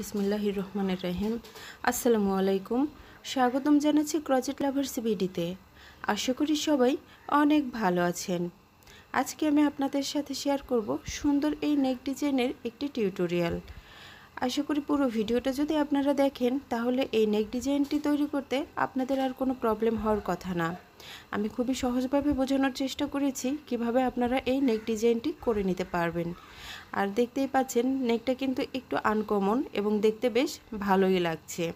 বিসমুল্লাহ রহমানের রাহিম আসসালামু আলাইকুম স্বাগতম জানাচ্ছি ক্রজেট লাভার্স ভিডিতে আশা করি সবাই অনেক ভালো আছেন আজকে আমি আপনাদের সাথে শেয়ার করব সুন্দর এই নেক ডিজাইনের একটি টিউটোরিয়াল আশা করি পুরো ভিডিওটা যদি আপনারা দেখেন তাহলে এই নেক ডিজাইনটি তৈরি করতে আপনাদের আর কোনো প্রবলেম হওয়ার কথা না আমি খুবই সহজভাবে বোঝানোর চেষ্টা করেছি কিভাবে আপনারা এই নেক ডিজাইনটি করে নিতে পারবেন আর দেখতেই পাচ্ছেন নেকটা কিন্তু একটু আনকমন এবং দেখতে বেশ ভালোই লাগছে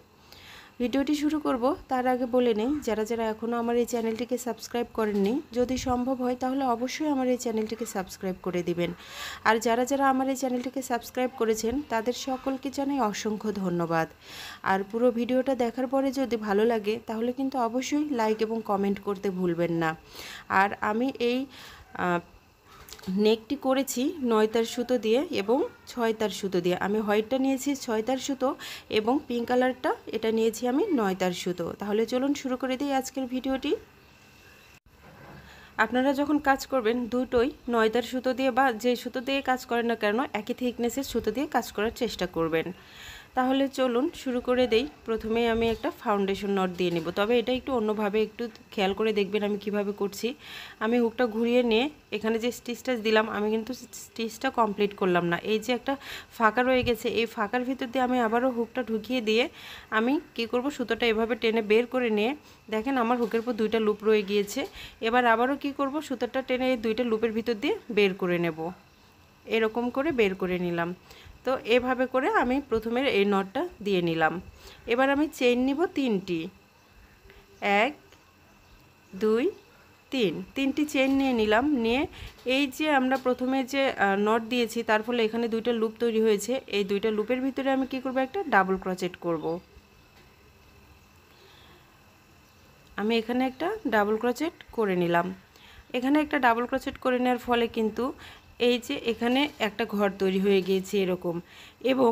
ভিডিওটি শুরু করব তার আগে বলে নেই যারা যারা এখনও আমার এই চ্যানেলটিকে সাবস্ক্রাইব করেননি যদি সম্ভব হয় তাহলে অবশ্যই আমার এই চ্যানেলটিকে সাবস্ক্রাইব করে দিবেন আর যারা যারা আমার এই চ্যানেলটিকে সাবস্ক্রাইব করেছেন তাদের সকলকে জানাই অসংখ্য ধন্যবাদ আর পুরো ভিডিওটা দেখার পরে যদি ভালো লাগে তাহলে কিন্তু অবশ্যই লাইক এবং কমেন্ট করতে ভুলবেন না আর আমি এই নেকটি করেছি নয়তার সুতো দিয়ে এবং ছয়তার সুতো দিয়ে আমি হোয়াইটটা নিয়েছি ছয়তার সুতো এবং পিঙ্ক কালারটা এটা নিয়েছি আমি নয়তার সুতো তাহলে চলুন শুরু করে দিই আজকের ভিডিওটি আপনারা যখন কাজ করবেন দুটোই নয়তার সুতো দিয়ে বা যে সুতো দিয়ে কাজ করেন না কেন একই থিকনেসের সুতো দিয়ে কাজ করার চেষ্টা করবেন তাহলে চলুন শুরু করে দেই প্রথমে আমি একটা ফাউন্ডেশন নট দিয়ে নেব তবে এটা একটু অন্যভাবে একটু খেয়াল করে দেখবেন আমি কিভাবে করছি আমি হুকটা ঘুরিয়ে নিয়ে এখানে যে স্টিচটা দিলাম আমি কিন্তু স্টিচটা কমপ্লিট করলাম না এই যে একটা ফাঁকা রয়ে গেছে এই ফাঁকার ভিতর দিয়ে আমি আবারও হুকটা ঢুকিয়ে দিয়ে আমি কি করব সুতোটা এভাবে টেনে বের করে নিয়ে দেখেন আমার হুকের পর দুইটা লুপ রয়ে গিয়েছে এবার আবারও কি করব সুতোটা টেনে এই দুইটা লুপের ভিতর দিয়ে বের করে নেব এরকম করে বের করে নিলাম তো এভাবে করে আমি প্রথমে এই নটটা দিয়ে নিলাম এবার আমি চেন নিব তিনটি এক দুই তিন তিনটি চেন নিয়ে নিলাম নিয়ে এই যে আমরা প্রথমে যে নট দিয়েছি তার ফলে এখানে দুইটা লুপ তৈরি হয়েছে এই দুইটা লুপের ভিতরে আমি কি করব একটা ডাবল ক্রচেট করব। আমি এখানে একটা ডাবল ক্রচেট করে নিলাম এখানে একটা ডাবল ক্রচেট করে নেওয়ার ফলে কিন্তু এই যে এখানে একটা ঘর তৈরি হয়ে গিয়েছে এরকম এবং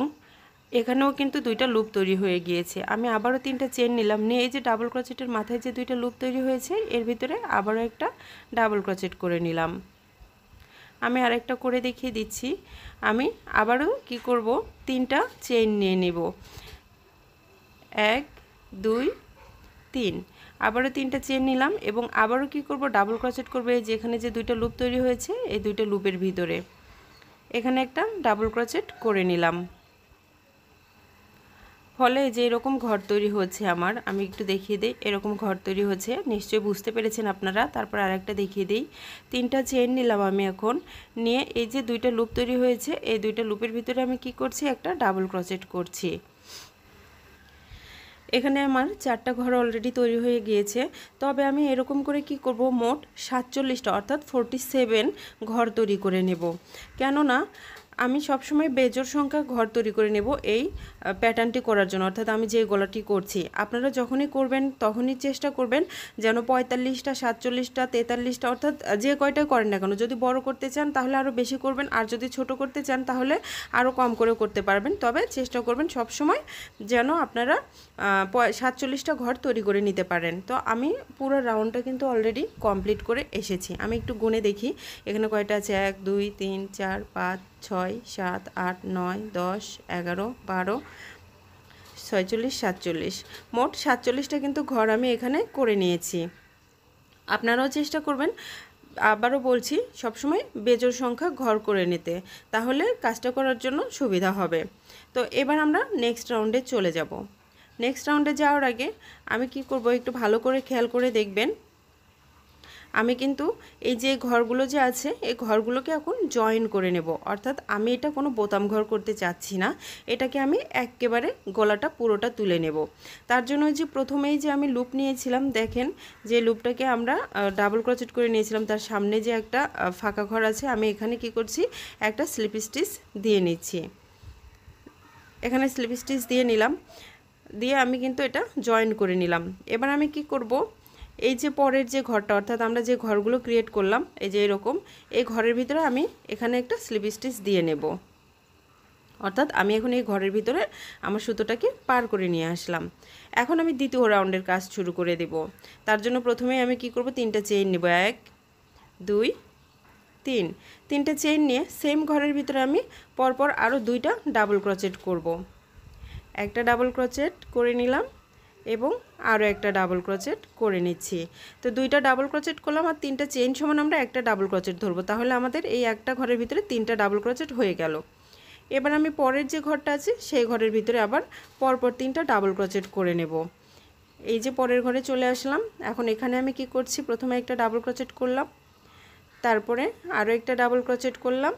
এখানেও কিন্তু দুইটা লুপ তৈরি হয়ে গিয়েছে আমি আবারও তিনটা চেন নিলাম নিয়ে এই যে ডাবল ক্রচেটের মাথায় যে দুইটা লুপ তৈরি হয়েছে এর ভিতরে আবারও একটা ডাবল ক্রচেট করে নিলাম আমি আরেকটা করে দেখিয়ে দিচ্ছি আমি আবারও কি করব তিনটা চেন নিয়ে নেব এক দুই তিন আবারও তিনটা চেন নিলাম এবং আবারও কি করব ডাবল ক্রসেট করবো এই যেখানে যে দুইটা লুপ তৈরি হয়েছে এই দুইটা লুপের ভিতরে এখানে একটা ডাবল ক্রসেট করে নিলাম ফলে যে এরকম ঘর তৈরি হচ্ছে আমার আমি একটু দেখিয়ে দিই এরকম ঘর তৈরি হচ্ছে নিশ্চয়ই বুঝতে পেরেছেন আপনারা তারপর আরেকটা দেখিয়ে দিই তিনটা চেন নিলাম আমি এখন নিয়ে এই যে দুইটা লুপ তৈরি হয়েছে এই দুইটা লুপের ভিতরে আমি কি করছি একটা ডাবল ক্রসেট করছি এখানে আমার চারটা ঘর অলরেডি তৈরি হয়ে গিয়েছে তবে আমি এরকম করে কি করব মোট সাতচল্লিশটা অর্থাৎ ফোরটি সেভেন ঘর তৈরি করে নেব কেননা আমি সবসময় বেজোর সংখ্যা ঘর তৈরি করে নেব এই প্যাটার্নটি করার জন্য অর্থাৎ আমি যে গলাটি করছি আপনারা যখনই করবেন তখনই চেষ্টা করবেন যেন পঁয়তাল্লিশটা সাতচল্লিশটা তেতাল্লিশটা অর্থাৎ যে কয়টা করেন না কেন যদি বড় করতে চান তাহলে আরও বেশি করবেন আর যদি ছোট করতে চান তাহলে আরও কম করে করতে পারবেন তবে চেষ্টা করবেন সব সময় যেন আপনারা সাতচল্লিশটা ঘর তৈরি করে নিতে পারেন তো আমি পুরো রাউন্ডটা কিন্তু অলরেডি কমপ্লিট করে এসেছি আমি একটু গুনে দেখি এখানে কয়টা আছে এক দুই তিন চার পাঁচ ছয় সাত আট নয় দশ এগারো বারো ছয়চল্লিশ সাতচল্লিশ মোট সাতচল্লিশটা কিন্তু ঘর আমি এখানে করে নিয়েছি আপনারাও চেষ্টা করবেন আবারও বলছি সবসময় বেজোর সংখ্যা ঘর করে নিতে তাহলে কাজটা করার জন্য সুবিধা হবে তো এবার আমরা নেক্সট রাউন্ডে চলে যাব নেক্সট রাউন্ডে যাওয়ার আগে আমি কি করব একটু ভালো করে খেয়াল করে দেখবেন আমি কিন্তু এই যে ঘরগুলো যে আছে এই ঘরগুলোকে এখন জয়েন করে নেব অর্থাৎ আমি এটা কোনো বোতাম ঘর করতে চাচ্ছি না এটাকে আমি একেবারে গলাটা পুরোটা তুলে নেব তার জন্য যে প্রথমেই যে আমি লুপ নিয়েছিলাম দেখেন যে লুপটাকে আমরা ডাবল ক্রচেট করে নিয়েছিলাম তার সামনে যে একটা ফাঁকা ঘর আছে আমি এখানে কি করছি একটা স্লিপ স্টিচ দিয়ে নিচ্ছি এখানে স্লিপ স্টিচ দিয়ে নিলাম দিয়ে আমি কিন্তু এটা জয়েন করে নিলাম এবার আমি কি করব এই যে পরের যে ঘরটা অর্থাৎ আমরা যে ঘরগুলো ক্রিয়েট করলাম এই যে এরকম এই ঘরের ভিতরে আমি এখানে একটা স্লিপ স্টিচ দিয়ে নেব অর্থাৎ আমি এখন এই ঘরের ভিতরে আমার সুতোটাকে পার করে নিয়ে আসলাম এখন আমি দ্বিতীয় রাউন্ডের কাজ শুরু করে দেব তার জন্য প্রথমে আমি কি করব তিনটা চেইন নেব এক দুই তিন তিনটে চেইন নিয়ে সেম ঘরের ভিতরে আমি পরপর আরও দুইটা ডাবল ক্রচেট করব একটা ডাবল ক্রচেট করে নিলাম এবং আরও একটা ডাবল ক্রোচেট করে নিচ্ছি তো দুইটা ডাবল ক্রোচেট করলাম আর তিনটা চেইন সমান আমরা একটা ডাবল ক্রোচেট ধরবো তাহলে আমাদের এই একটা ঘরের ভিতরে তিনটা ডাবল ক্রোচেট হয়ে গেল এবার আমি পরের যে ঘরটা আছে সেই ঘরের ভিতরে আবার পরপর তিনটা ডাবল ক্রোচেট করে নেব এই যে পরের ঘরে চলে আসলাম এখন এখানে আমি কি করছি প্রথমে একটা ডাবল ক্রোচেট করলাম তারপরে আরও একটা ডাবল ক্রোচেট করলাম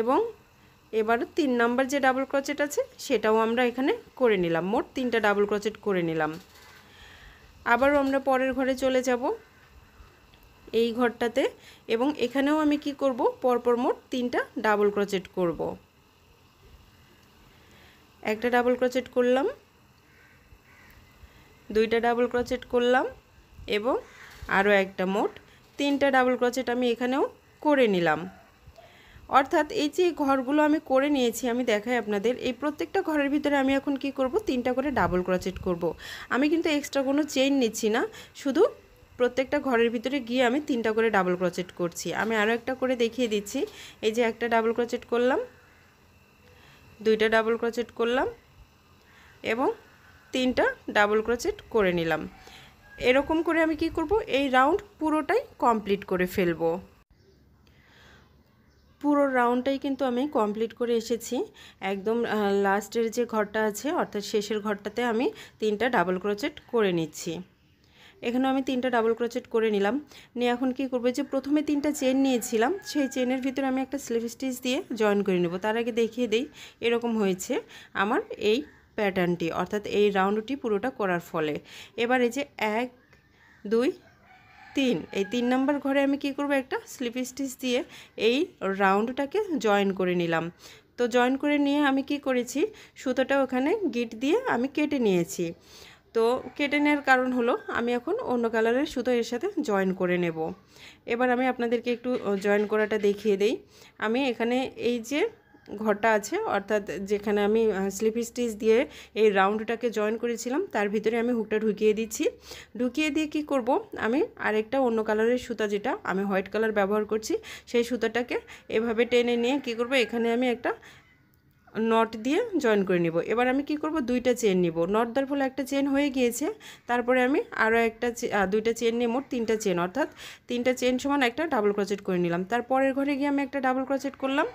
এবং এবারও তিন নাম্বার যে ডাবল ক্রচেট আছে সেটাও আমরা এখানে করে নিলাম মোট তিনটা ডাবল ক্রচেট করে নিলাম আবারও আমরা পরের ঘরে চলে যাব এই ঘরটাতে এবং এখানেও আমি কি করব পরপর মোট তিনটা ডাবল ক্রচেট করব একটা ডাবল ক্রচেট করলাম দুইটা ডাবল ক্রচেট করলাম এবং আরও একটা মোট তিনটা ডাবল ক্রচেট আমি এখানেও করে নিলাম অর্থাৎ এই যে ঘরগুলো আমি করে নিয়েছি আমি দেখাই আপনাদের এই প্রত্যেকটা ঘরের ভিতরে আমি এখন কি করব তিনটা করে ডাবল ক্রচেট করব। আমি কিন্তু এক্সট্রা কোনো চেইন নিচ্ছি না শুধু প্রত্যেকটা ঘরের ভিতরে গিয়ে আমি তিনটা করে ডাবল ক্রচেট করছি আমি আরও একটা করে দেখিয়ে দিচ্ছি এই যে একটা ডাবল ক্রচেট করলাম দুইটা ডাবল ক্রচেট করলাম এবং তিনটা ডাবল ক্রচেট করে নিলাম এরকম করে আমি কি করব এই রাউন্ড পুরোটাই কমপ্লিট করে ফেলবো পুরো রাউন্ডটাই কিন্তু আমি কমপ্লিট করে এসেছি একদম লাস্টের যে ঘরটা আছে অর্থাৎ শেষের ঘরটাতে আমি তিনটা ডাবল ক্রোচেট করে নিচ্ছি এখানে আমি তিনটা ডাবল ক্রোচেট করে নিলাম নিয়ে এখন কি করবো যে প্রথমে তিনটা চেন নিয়েছিলাম সেই চেনের ভিতরে আমি একটা স্লিপ স্টিচ দিয়ে জয়েন করে নেব তার আগে দেখিয়ে দিই এরকম হয়েছে আমার এই প্যাটার্নটি অর্থাৎ এই রাউন্ডটি পুরোটা করার ফলে এবার এই যে এক দুই তিন এই তিন নাম্বার ঘরে আমি কি করব একটা স্লিপ স্টিচ দিয়ে এই রাউন্ডটাকে জয়েন করে নিলাম তো জয়েন করে নিয়ে আমি কি করেছি সুতোটা ওখানে গিট দিয়ে আমি কেটে নিয়েছি তো কেটে নেওয়ার কারণ হলো আমি এখন অন্য কালারের সুতো এর সাথে জয়েন করে নেব এবার আমি আপনাদেরকে একটু জয়েন করাটা দেখিয়ে দেই আমি এখানে এই যে ঘরটা আছে অর্থাৎ যেখানে আমি স্লিপ স্টিচ দিয়ে এই রাউন্ডটাকে জয়েন করেছিলাম তার ভিতরে আমি হুকটা ঢুকিয়ে দিচ্ছি ঢুকিয়ে দিয়ে কি করব আমি আরেকটা অন্য কালারের সুতা যেটা আমি হোয়াইট কালার ব্যবহার করছি সেই সুতাটাকে এভাবে টেনে নিয়ে কি করব এখানে আমি একটা নট দিয়ে জয়েন করে নিব এবার আমি কি করব দুইটা চেন নিব নট দেওয়ার ফলে একটা চেন হয়ে গিয়েছে তারপরে আমি আরও একটা দুইটা চেন নিয়ে মোট তিনটা চেন অর্থাৎ তিনটা চেন সমান একটা ডাবল ক্রচেট করে নিলাম তারপরের ঘরে গিয়ে আমি একটা ডাবল ক্রচেট করলাম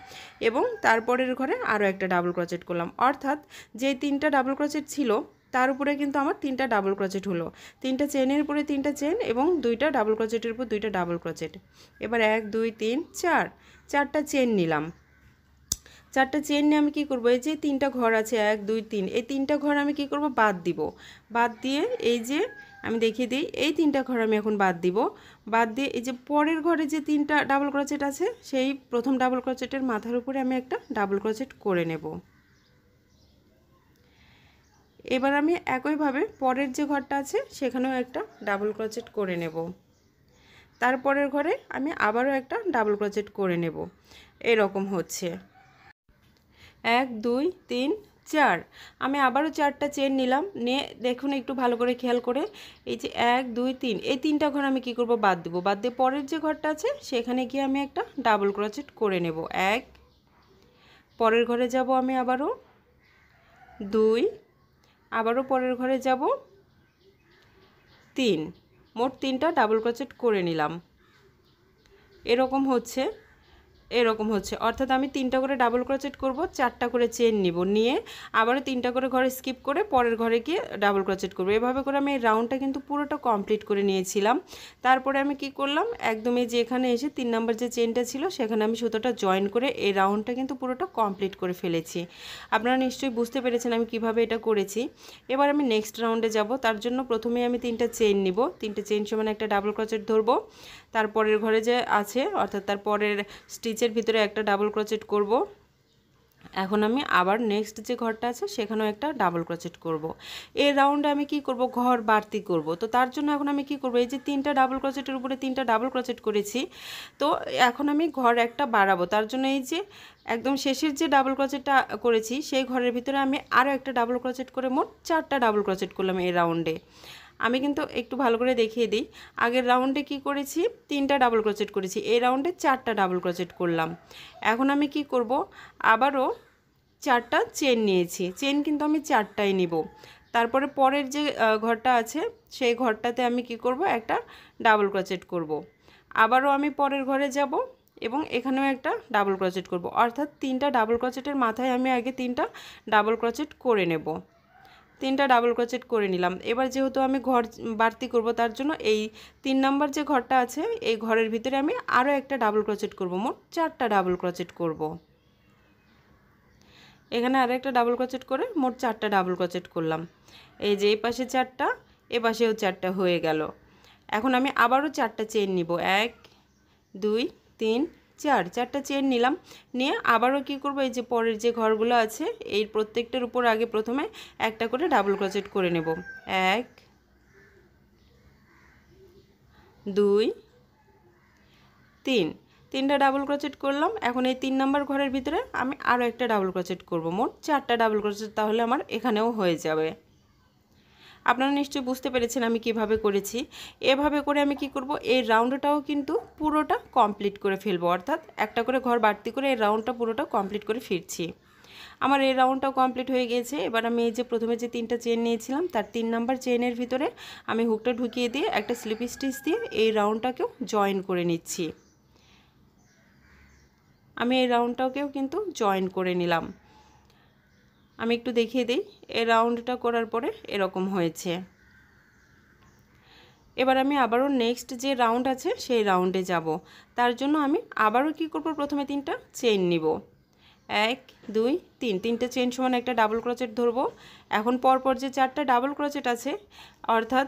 এবং তারপরের ঘরে আরও একটা ডাবল ক্রচেট করলাম অর্থাৎ যে তিনটা ডাবল ক্রচেট ছিল তার উপরে কিন্তু আমার তিনটা ডাবল ক্রচেট হলো তিনটা চেনের উপরে তিনটা চেন এবং দুইটা ডাবল ক্রচেটের উপর দুইটা ডাবল ক্রচেট এবার এক দুই তিন চার চারটা চেন নিলাম চারটা চেন নিয়ে আমি কি করব এই যে তিনটা ঘর আছে এক দুই তিন এই তিনটা ঘর আমি কি করব বাদ দিব বাদ দিয়ে এই যে আমি দেখিয়ে দিই এই তিনটা ঘর আমি এখন বাদ দিব বাদ দিয়ে এই যে পরের ঘরে যে তিনটা ডাবল ক্রচেট আছে সেই প্রথম ডাবল ক্রচেটের মাথার উপরে আমি একটা ডাবল ক্রচেট করে নেব এবার আমি একইভাবে পরের যে ঘরটা আছে সেখানেও একটা ডাবল ক্রচেট করে নেব তারপরের ঘরে আমি আবারও একটা ডাবল ক্রচেট করে নেব এরকম হচ্ছে এক দুই তিন চার আমি আবারও চারটা চেন নিলাম নিয়ে দেখুন একটু ভালো করে খেয়াল করে এই যে এক দুই তিন এই তিনটা ঘর আমি কি করব বাদ দেবো বাদ দিয়ে পরের যে ঘরটা আছে সেখানে গিয়ে আমি একটা ডাবল ক্রোচেট করে নেব এক পরের ঘরে যাব আমি আবারও দুই আবারও পরের ঘরে যাব তিন মোট তিনটা ডাবল ক্রোচেট করে নিলাম এরকম হচ্ছে এরকম হচ্ছে অর্থাৎ আমি তিনটা করে ডাবল ক্রোচেট করব চারটা করে চেন নিব নিয়ে আবারও তিনটা করে ঘরে স্কিপ করে পরের ঘরে গিয়ে ডাবল ক্রোচেট করব এভাবে করে আমি এই রাউন্ডটা কিন্তু পুরোটা কমপ্লিট করে নিয়েছিলাম তারপরে আমি কি করলাম একদমই যে এখানে এসে তিন নম্বর যে চেনটা ছিল সেখানে আমি সুতোটা জয়েন করে এই রাউন্ডটা কিন্তু পুরোটা কমপ্লিট করে ফেলেছি আপনারা নিশ্চয়ই বুঝতে পেরেছেন আমি কিভাবে এটা করেছি এবার আমি নেক্সট রাউন্ডে যাব তার জন্য প্রথমে আমি তিনটা চেন নিব তিনটে চেন সমানে একটা ডাবল ক্রোচেট ধরবো তারপরের ঘরে যে আছে অর্থাৎ তার পরের স্টিচের ভিতরে একটা ডাবল ক্রোচেট করব। এখন আমি আবার নেক্সট যে ঘরটা আছে সেখানেও একটা ডাবল ক্রোচেট করব। এই রাউন্ডে আমি কি করব ঘর বাড়তি করব তো তার জন্য এখন আমি কি করব এই যে তিনটা ডাবল ক্রোচেটের উপরে তিনটা ডাবল ক্রোচেট করেছি তো এখন আমি ঘর একটা বাড়াবো তার জন্য এই যে একদম শেষের যে ডাবল ক্রোচেটটা করেছি সেই ঘরের ভিতরে আমি আরও একটা ডাবল ক্রোচেট করে মোট চারটা ডাবল ক্রোচেট করলাম এই রাউন্ডে আমি কিন্তু একটু ভালো করে দেখিয়ে দিই আগের রাউন্ডে কি করেছি তিনটা ডাবল ক্রোচেট করেছি এই রাউন্ডে চারটা ডাবল ক্রোচেট করলাম এখন আমি কি করব আবারও চারটা চেন নিয়েছি চেন কিন্তু আমি চারটাই নিব তারপরে পরের যে ঘরটা আছে সেই ঘরটাতে আমি কি করব একটা ডাবল ক্রোচেট করব। আবারও আমি পরের ঘরে যাব এবং এখানেও একটা ডাবল ক্রোচেট করব অর্থাৎ তিনটা ডাবল ক্রোচেটের মাথায় আমি আগে তিনটা ডাবল ক্রোচেট করে নেব তিনটা ডাবল ক্রোচেট করে নিলাম এবার যেহেতু আমি ঘর বাড়তি করব তার জন্য এই তিন নাম্বার যে ঘরটা আছে এই ঘরের ভিতরে আমি আরও একটা ডাবল ক্রোচেট করব মোট চারটা ডাবল ক্রোচেট করব। এখানে আরও একটা ডাবল ক্রোচেট করে মোট চারটা ডাবল ক্রোচেট করলাম এই যে এই পাশে চারটা এ পাশেও চারটা হয়ে গেল এখন আমি আবারও চারটা চেন নিব এক দুই তিন চার চারটা চেন নিলাম নিয়ে আবারও কি করব এই যে পরের যে ঘরগুলো আছে এই প্রত্যেকটার উপর আগে প্রথমে একটা করে ডাবল ক্রোচেট করে নেব এক দুই তিন তিনটা ডাবল ক্রোচেট করলাম এখন এই তিন নাম্বার ঘরের ভিতরে আমি আরও একটা ডাবল ক্রোচেট করব মোট চারটা ডাবল ক্রোচেট তাহলে আমার এখানেও হয়ে যাবে আপনারা নিশ্চয়ই বুঝতে পেরেছেন আমি কিভাবে করেছি এভাবে করে আমি কি করব এই রাউন্ডটাও কিন্তু পুরোটা কমপ্লিট করে ফেলবো অর্থাৎ একটা করে ঘর বাড়তি করে এই রাউন্ডটা পুরোটা কমপ্লিট করে ফিরছি আমার এই রাউন্ডটাও কমপ্লিট হয়ে গিয়েছে এবার আমি এই যে প্রথমে যে তিনটা চেন নিয়েছিলাম তার তিন নাম্বার চেনের ভিতরে আমি হুকটা ঢুকিয়ে দিয়ে একটা স্লিপ স্টিচ দিয়ে এই রাউন্ডটাকেও জয়েন করে নিচ্ছি আমি এই রাউন্ডটাকেও কিন্তু জয়েন করে নিলাম আমি একটু দেখিয়ে দিই এ রাউন্ডটা করার পরে এরকম হয়েছে এবার আমি আবারও নেক্সট যে রাউন্ড আছে সেই রাউন্ডে যাব তার জন্য আমি আবারও কি করব প্রথমে তিনটা চেইন নিব এক দুই তিন তিনটে চেন সমান একটা ডাবল ক্রচেট ধরবো এখন পরপর যে চারটা ডাবল ক্রচেট আছে অর্থাৎ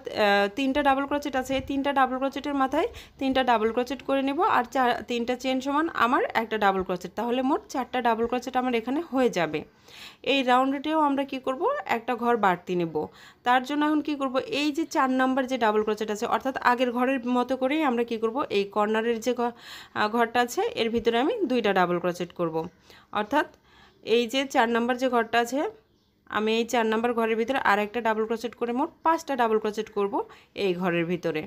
তিনটা ডাবল ক্রচেট আছে তিনটা ডাবল ক্রচেটের মাথায় তিনটা ডাবল ক্রচেট করে নেব আর চার তিনটা চেন সমান আমার একটা ডাবল ক্রচেট তাহলে মোট চারটা ডাবল ক্রচেট আমার এখানে হয়ে যাবে এই রাউন্ডেটেও আমরা কি করব একটা ঘর বাড়তি নেব তার জন্য এখন কি করব এই যে চার নাম্বার যে ডাবল ক্রচেট আছে অর্থাৎ আগের ঘরের মতো করেই আমরা কি করব এই কর্নারের যে ঘরটা আছে এর ভিতরে আমি দুইটা ডাবল ক্রচেট করব অর্থাৎ এই যে চার নাম্বার যে ঘরটা আছে আমি এই চার নাম্বার ঘরের ভিতরে আর একটা ডাবল ক্রোচেট করে মোট পাঁচটা ডাবল ক্রোচেট করব এই ঘরের ভিতরে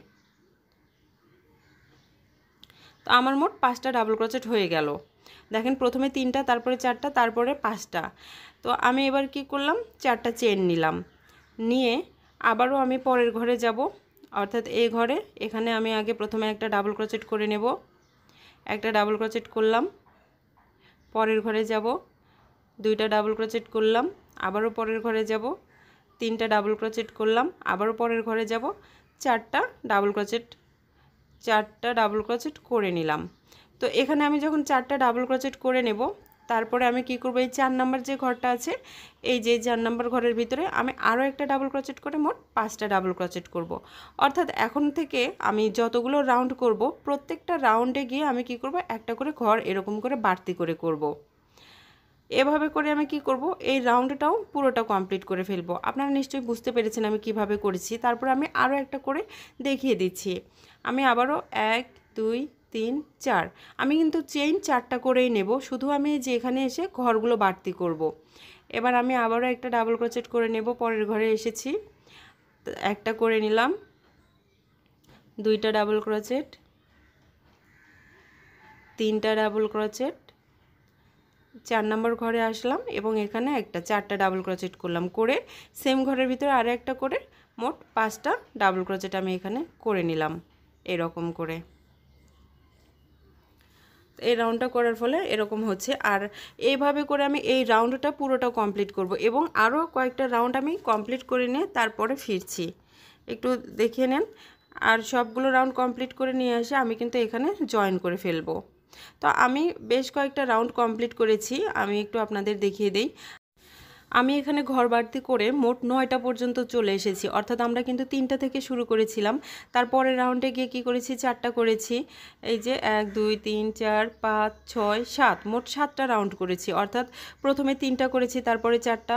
তো আমার মোট পাঁচটা ডাবল ক্রোচেট হয়ে গেল দেখেন প্রথমে তিনটা তারপরে চারটা তারপরে পাঁচটা তো আমি এবার কি করলাম চারটা চেন নিলাম নিয়ে আবারও আমি পরের ঘরে যাব অর্থাৎ এই ঘরে এখানে আমি আগে প্রথমে একটা ডাবল ক্রোচেট করে নেব একটা ডাবল ক্রোচেট করলাম পরের ঘরে যাব দুইটা ডাবল ক্রোচেট করলাম আবারও পরের ঘরে যাব তিনটা ডাবল ক্রোচেট করলাম আবারও পরের ঘরে যাব চারটা ডাবল ক্রোচেট চারটা ডাবল ক্রোচেট করে নিলাম তো এখানে আমি যখন চারটা ডাবল ক্রোচেট করে নেব তারপরে আমি কি করব এই চার নাম্বার যে ঘরটা আছে এই যে চার নাম্বার ঘরের ভিতরে আমি আরও একটা ডাবল ক্রোচেট করে মোট পাঁচটা ডাবল ক্রোচেট করব। অর্থাৎ এখন থেকে আমি যতগুলো রাউন্ড করব প্রত্যেকটা রাউন্ডে গিয়ে আমি কি করব একটা করে ঘর এরকম করে বাড়তি করে করব। এভাবে করে আমি কি করব এই রাউন্ডটাও পুরোটা কমপ্লিট করে ফেলবো আপনারা নিশ্চয়ই বুঝতে পেরেছেন আমি কিভাবে করেছি তারপর আমি আরও একটা করে দেখিয়ে দিচ্ছি আমি আবারও এক দুই তিন চার আমি কিন্তু চেইন চারটা করেই নেব শুধু আমি যে এখানে এসে ঘরগুলো বাড়তি করব। এবার আমি আবারও একটা ডাবল ক্রোচেট করে নেব পরের ঘরে এসেছি একটা করে নিলাম দুইটা ডাবল ক্রোচেট তিনটা ডাবল ক্রোচেট চার নম্বর ঘরে আসলাম এবং এখানে একটা চারটা ডাবল ক্রোচেট করলাম করে সেম ঘরের ভিতরে আরও একটা করে মোট পাঁচটা ডাবল ক্রোচেট আমি এখানে করে নিলাম এরকম করে এই রাউন্ডটা করার ফলে এরকম হচ্ছে আর এইভাবে করে আমি এই রাউন্ডটা পুরোটা কমপ্লিট করব এবং আরও কয়েকটা রাউন্ড আমি কমপ্লিট করে নিয়ে তারপরে ফিরছি একটু দেখিয়ে নেন আর সবগুলো রাউন্ড কমপ্লিট করে নিয়ে এসে আমি কিন্তু এখানে জয়েন করে ফেলবো তো আমি বেশ কয়েকটা রাউন্ড কমপ্লিট করেছি আমি একটু আপনাদের দেখিয়ে দেই আমি এখানে ঘর বাড়তি করে মোট নয়টা পর্যন্ত চলে এসেছি অর্থাৎ আমরা কিন্তু তিনটা থেকে শুরু করেছিলাম তারপরের রাউন্ডে গিয়ে কী করেছি চারটা করেছি এই যে এক দুই তিন চার পাঁচ ছয় সাত মোট সাতটা রাউন্ড করেছি অর্থাৎ প্রথমে তিনটা করেছি তারপরে চারটা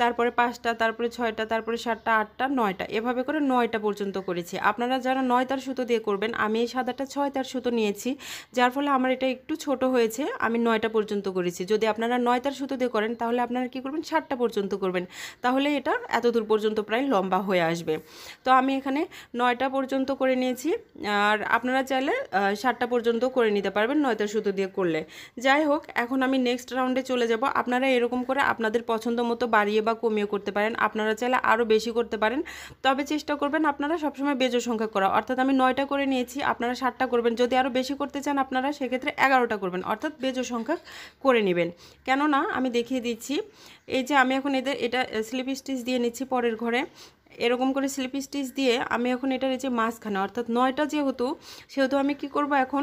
তারপরে পাঁচটা তারপরে ছয়টা তারপরে সাতটা আটটা নয়টা এভাবে করে নয়টা পর্যন্ত করেছি আপনারা যারা নয় তার সুতো দিয়ে করবেন আমি এই সাদাটা ছয় তার সুতো নিয়েছি যার ফলে আমার এটা একটু ছোট হয়েছে আমি নয়টা পর্যন্ত করেছি যদি আপনারা নয় তার সুতো দিয়ে করেন তাহলে আপনারা কি করবেন সাতটা পর্যন্ত করবেন তাহলে এটা এত দূর পর্যন্ত প্রায় লম্বা হয়ে আসবে তো আমি এখানে নয়টা পর্যন্ত করে নিয়েছি আর আপনারা চাইলে সাতটা পর্যন্ত করে নিতে পারবেন তার সুতো দিয়ে করলে যাই হোক এখন আমি নেক্সট রাউন্ডে চলে যাব আপনারা এরকম করে আপনাদের পছন্দ মতো বাড়িয়ে বা কমিয়ে করতে পারেন আপনারা চাইলে আরও বেশি করতে পারেন তবে চেষ্টা করবেন আপনারা সবসময় বেজো সংখ্যা করা অর্থাৎ আমি নয়টা করে নিয়েছি আপনারা সাতটা করবেন যদি আরও বেশি করতে চান আপনারা সেক্ষেত্রে এগারোটা করবেন অর্থাৎ বেজো সংখ্যা করে নেবেন কেননা আমি দেখিয়ে দিচ্ছি এই যে আমি এখন এদের এটা স্লিপ স্টিচ দিয়ে নিচ্ছি পরের ঘরে এরকম করে স্লিপ স্টিচ দিয়ে আমি এখন এটার এই যে মাঝখানে অর্থাৎ নয়টা যেহেতু সেহেতু আমি কি করব এখন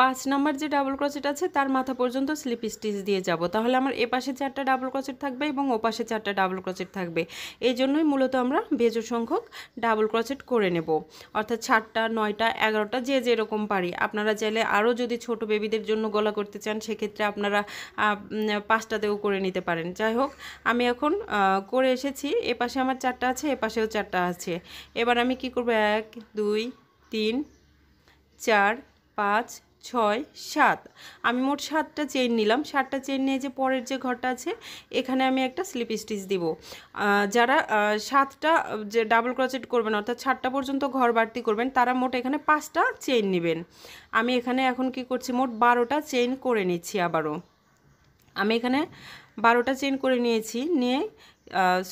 পাঁচ নাম্বার যে ডাবল ক্রসেট আছে তার মাথা পর্যন্ত স্লিপ স্টিচ দিয়ে যাব তাহলে আমার এ পাশে চারটা ডাবল ক্রসেট থাকবে এবং ও পাশে চারটা ডাবল ক্রসেট থাকবে এই জন্যই মূলত আমরা বেজোর সংখ্যক ডাবল ক্রসেট করে নেব অর্থাৎ সাতটা নয়টা এগারোটা যে যেরকম পারি আপনারা চাইলে আরও যদি ছোট বেবিদের জন্য গলা করতে চান সেক্ষেত্রে আপনারা পাঁচটাতেও করে নিতে পারেন যাই হোক আমি এখন করে এসেছি এ পাশে আমার চারটা আছে এ পাশেও চারটা আছে এবার আমি কি করব এক দুই তিন চার পাঁচ ছয় সাত আমি মোট সাতটা চেইন নিলাম সাতটা চেইন নিয়ে যে পরের যে ঘরটা আছে এখানে আমি একটা স্লিপ স্টিচ দিব যারা সাতটা যে ডাবল ক্রসেট করবেন অর্থাৎ সাতটা পর্যন্ত ঘর বাড়তি করবেন তারা মোট এখানে পাঁচটা চেইন নেবেন আমি এখানে এখন কি করছি মোট বারোটা চেইন করে নিচ্ছি আবারও আমি এখানে বারোটা চেন করে নিয়েছি নিয়ে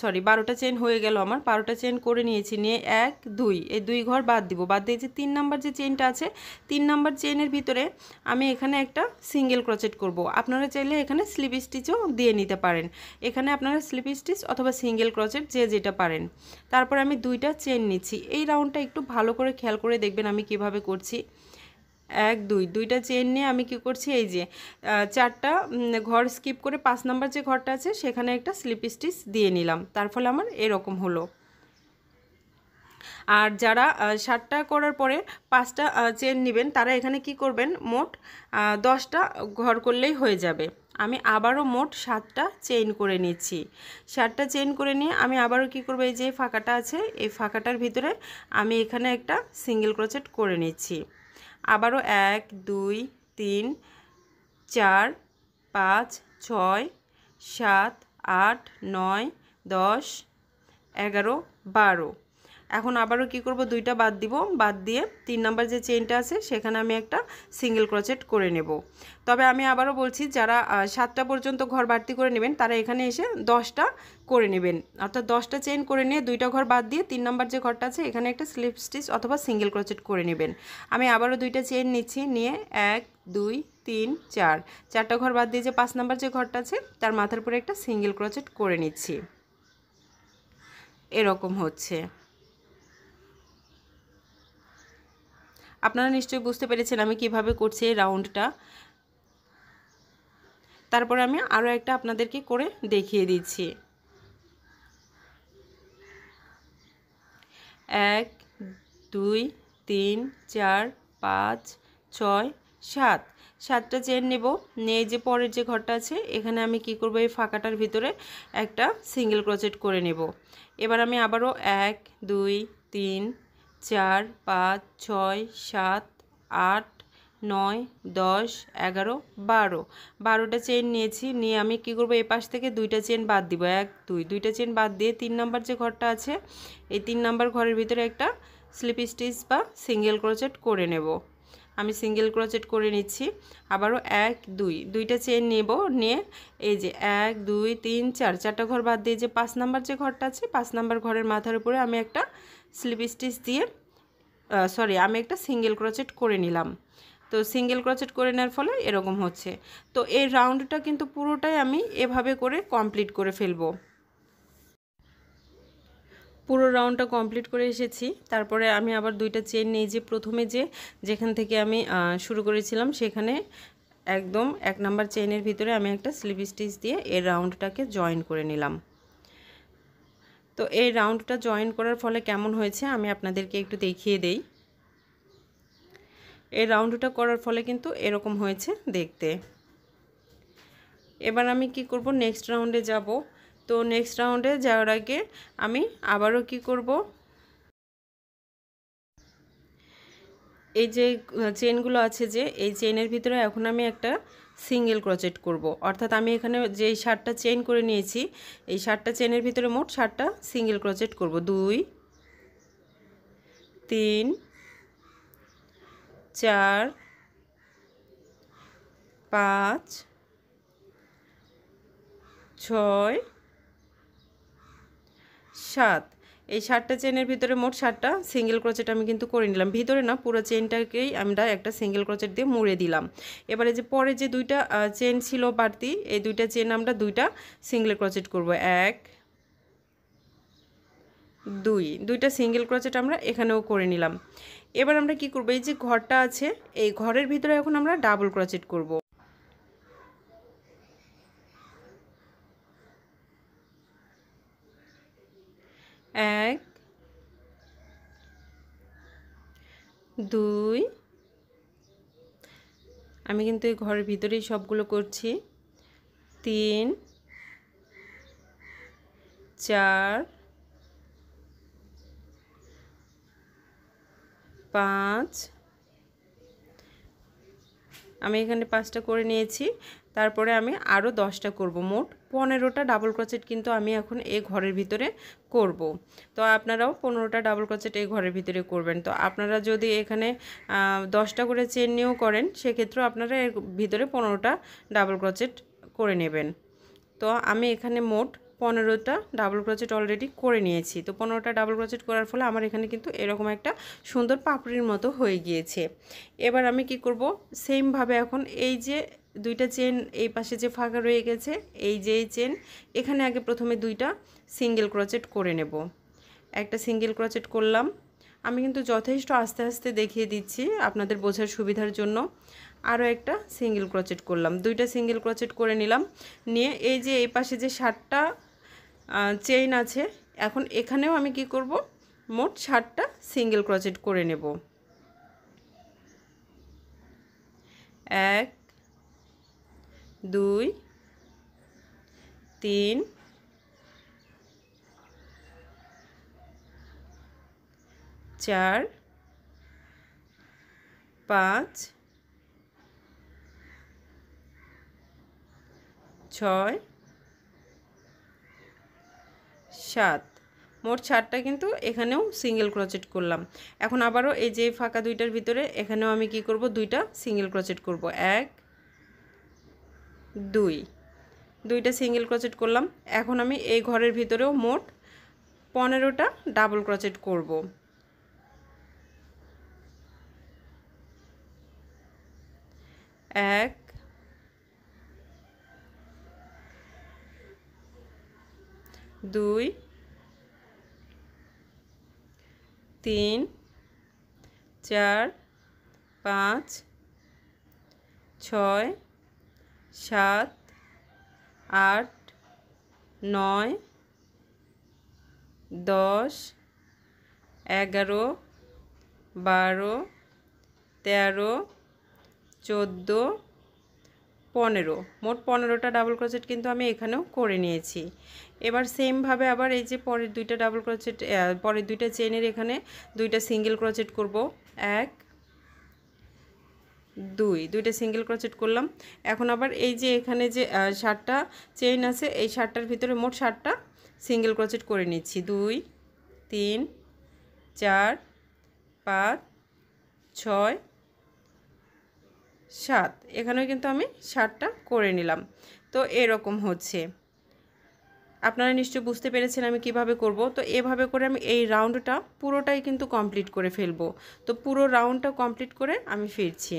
সরি বারোটা চেন হয়ে গেল আমার বারোটা চেন করে নিয়েছি নিয়ে এক দুই এই দুই ঘর বাদ দিব বাদ দিয়ে যে তিন নাম্বার যে চেনটা আছে তিন নাম্বার চেনের ভিতরে আমি এখানে একটা সিঙ্গেল ক্রোচেট করব। আপনারা চাইলে এখানে স্লিপ স্টিচও দিয়ে নিতে পারেন এখানে আপনারা স্লিপ স্টিচ অথবা সিঙ্গেল ক্রোচেট যে যেটা পারেন তারপর আমি দুইটা চেন নিচ্ছি এই রাউন্ডটা একটু ভালো করে খেয়াল করে দেখবেন আমি কিভাবে করছি এক দুই দুইটা চেন নিয়ে আমি কি করছি এই যে চারটা ঘর স্কিপ করে পাঁচ নাম্বার যে ঘরটা আছে সেখানে একটা স্লিপ স্টিচ দিয়ে নিলাম তার ফলে আমার এরকম হলো আর যারা সাতটা করার পরে পাঁচটা চেন নেবেন তারা এখানে কি করবেন মোট দশটা ঘর করলেই হয়ে যাবে আমি আবারও মোট সাতটা চেইন করে নিচ্ছি সাতটা চেন করে নিয়ে আমি আবারও কি করবো এই যে ফাঁকাটা আছে এই ফাঁকাটার ভিতরে আমি এখানে একটা সিঙ্গেল ক্রোচেট করে নিচ্ছি আবারও এক দুই তিন চার পাঁচ ছয় সাত আট নয় দশ এগারো বারো এখন আবারও কি করব দুইটা বাদ দিব বাদ দিয়ে তিন নাম্বার যে চেনটা আছে সেখানে আমি একটা সিঙ্গেল ক্রোচেট করে নেব তবে আমি আবারও বলছি যারা সাতটা পর্যন্ত ঘর বাড়তি করে নেবেন তারা এখানে এসে দশটা করে নেবেন অর্থাৎ দশটা চেন করে নিয়ে দুইটা ঘর বাদ দিয়ে তিন নাম্বার যে ঘরটা আছে এখানে একটা স্লিপ স্টিচ অথবা সিঙ্গেল ক্রোচেট করে নেবেন আমি আবারও দুইটা চেন নিচ্ছি নিয়ে এক দুই তিন চার চারটা ঘর বাদ দিয়ে যে পাঁচ নাম্বার যে ঘরটা আছে তার মাথার উপরে একটা সিঙ্গেল ক্রোচেট করে নিচ্ছি এরকম হচ্ছে আপনারা নিশ্চয়ই বুঝতে পেরেছেন আমি কিভাবে করছি এই রাউন্ডটা তারপরে আমি আরও একটা আপনাদেরকে করে দেখিয়ে দিচ্ছি এক দুই তিন চার পাঁচ ছয় সাত সাতটা চেন নেব নিয়ে যে পরের যে ঘরটা আছে এখানে আমি কি করব এই ফাঁকাটার ভিতরে একটা সিঙ্গেল ক্রোচেট করে নেব এবার আমি আবারও এক দুই তিন চার পাঁচ ছয় সাত আট নয় দশ এগারো বারো বারোটা চেন নিয়েছি নিয়ে আমি কি করব এ পাশ থেকে দুইটা চেন বাদ দিব এক দুই দুইটা চেন বাদ দিয়ে তিন নাম্বার যে ঘরটা আছে এই তিন নাম্বার ঘরের ভিতরে একটা স্লিপ স্টিচ বা সিঙ্গেল ক্রোচেট করে নেব আমি সিঙ্গেল ক্রোচেট করে নিচ্ছি আবারও এক দুই দুইটা চেন নেব নিয়ে এই যে এক দুই তিন চার চারটা ঘর বাদ দিয়ে যে পাঁচ নাম্বার যে ঘরটা আছে পাঁচ নাম্বার ঘরের মাথার উপরে আমি একটা স্লিপ স্টিচ দিয়ে সরি আমি একটা সিঙ্গেল ক্রোচেট করে নিলাম তো সিঙ্গেল ক্রোচেট করে নেওয়ার ফলে এরকম হচ্ছে তো এই রাউন্ডটা কিন্তু পুরোটাই আমি এভাবে করে কমপ্লিট করে ফেলবো পুরো রাউন্ডটা কমপ্লিট করে এসেছি তারপরে আমি আবার দুইটা চেন নিয়ে যে প্রথমে যে যেখান থেকে আমি শুরু করেছিলাম সেখানে একদম এক নাম্বার চেনের ভিতরে আমি একটা স্লিপ স্টিচ দিয়ে এই রাউন্ডটাকে জয়েন করে নিলাম তো এই রাউন্ডটা জয়েন করার ফলে কেমন হয়েছে আমি আপনাদেরকে একটু দেখিয়ে দেই এই রাউন্ডটা করার ফলে কিন্তু এরকম হয়েছে দেখতে এবার আমি কি করব নেক্সট রাউন্ডে যাব তো নেক্সট রাউন্ডে যাওয়ার আগে আমি আবারও কি করব এই যে চেনগুলো আছে যে এই চেনের ভিতরে এখন আমি একটা সিঙ্গেল ক্রোচেট করব। অর্থাৎ আমি এখানে যেই শার্টটা চেন করে নিয়েছি এই শার্টটা চেনের ভিতরে মোট শার্টটা সিঙ্গেল ক্রোচেট করব দুই তিন চার পাঁচ ছয় সাত এই ষাটটা চেনের ভিতরে মোট ষাটটা সিঙ্গেল ক্রোচেট আমি কিন্তু করে নিলাম ভিতরে না পুরো চেনটাকেই আমরা একটা সিঙ্গেল ক্রোচেট দিয়ে মুড়ে দিলাম এবারে যে পরে যে দুইটা চেন ছিল বাড়তি এই দুইটা চেন আমরা দুইটা সিঙ্গেল ক্রোচেট করব এক দুই দুইটা সিঙ্গেল ক্রোচেট আমরা এখানেও করে নিলাম এবার আমরা কি করবো এই যে ঘরটা আছে এই ঘরের ভিতরে এখন আমরা ডাবল ক্রোচেট করব। এক দুই আমি কিন্তু এই ঘরের ভিতরেই সবগুলো করছি তিন চার পাঁচ আমি এখানে পাঁচটা করে নিয়েছি তারপরে আমি আরও দশটা করব মোট পনেরোটা ডাবল ক্রচেট কিন্তু আমি এখন এই ঘরের ভিতরে করব তো আপনারাও পনেরোটা ডাবল ক্রচেট এই ঘরের ভিতরে করবেন তো আপনারা যদি এখানে দশটা করে চেন নিয়েও করেন সেক্ষেত্রেও আপনারা এর ভিতরে পনেরোটা ডাবল ক্রচেট করে নেবেন তো আমি এখানে মোট পনেরোটা ডাবল ক্রচেট অলরেডি করে নিয়েছি তো পনেরোটা ডাবল ক্রচেট করার ফলে আমার এখানে কিন্তু এরকম একটা সুন্দর পাপড়ির মতো হয়ে গিয়েছে এবার আমি কি করব সেমভাবে এখন এই যে দুইটা চেন এই পাশে যে ফাঁকা রয়ে গেছে এই যে চেন এখানে আগে প্রথমে দুইটা সিঙ্গেল ক্রচেট করে নেব একটা সিঙ্গেল ক্রচেট করলাম আমি কিন্তু যথেষ্ট আস্তে আস্তে দেখিয়ে দিচ্ছি আপনাদের বোঝার সুবিধার জন্য আরও একটা সিঙ্গেল ক্রচেট করলাম দুইটা সিঙ্গেল ক্রচেট করে নিলাম নিয়ে এই যে এই পাশে যে ষাটটা চেইন আছে এখন এখানেও আমি কি করব মোট ষাটটা সিঙ্গেল ক্রচেট করে নেব এক দুই তিন চার পাঁচ ছয় সাত মোট ছাড়টা কিন্তু এখানেও সিঙ্গেল ক্রোচেট করলাম এখন আবারও এই যে ফাঁকা দুইটার ভিতরে এখানেও আমি কি করব দুইটা সিঙ্গেল ক্রোচেট করব এক দুই দুইটা সিঙ্গেল ক্রচেট করলাম এখন আমি এই ঘরের ভিতরেও মোট পনেরোটা ডাবল ক্রচেট করব এক দুই তিন চার পাঁচ ছয় সাত আট নয় দশ এগারো বারো তেরো চোদ্দো পনেরো মোট পনেরোটা ডাবল ক্রোচেট কিন্তু আমি এখানেও করে নিয়েছি এবার সেমভাবে আবার এই যে পরের দুইটা ডাবল ক্রোচেট পরের দুইটা চেনের এখানে দুইটা সিঙ্গেল ক্রোচেট করব এক দুই দুইটা সিঙ্গেল ক্রোচেট করলাম এখন আবার এই যে এখানে যে শার্টটা চেইন আছে এই শার্টটার ভিতরে মোট শার্টটা সিঙ্গেল ক্রোচেট করে নিচ্ছি দুই তিন চার পাঁচ ছয় সাত এখানেও কিন্তু আমি শার্টটা করে নিলাম তো এরকম হচ্ছে আপনারা নিশ্চয় বুঝতে পেরেছেন আমি কিভাবে করব তো এভাবে করে আমি এই রাউন্ডটা পুরোটাই কিন্তু কমপ্লিট করে ফেলবো তো পুরো রাউন্ডটা কমপ্লিট করে আমি ফিরছি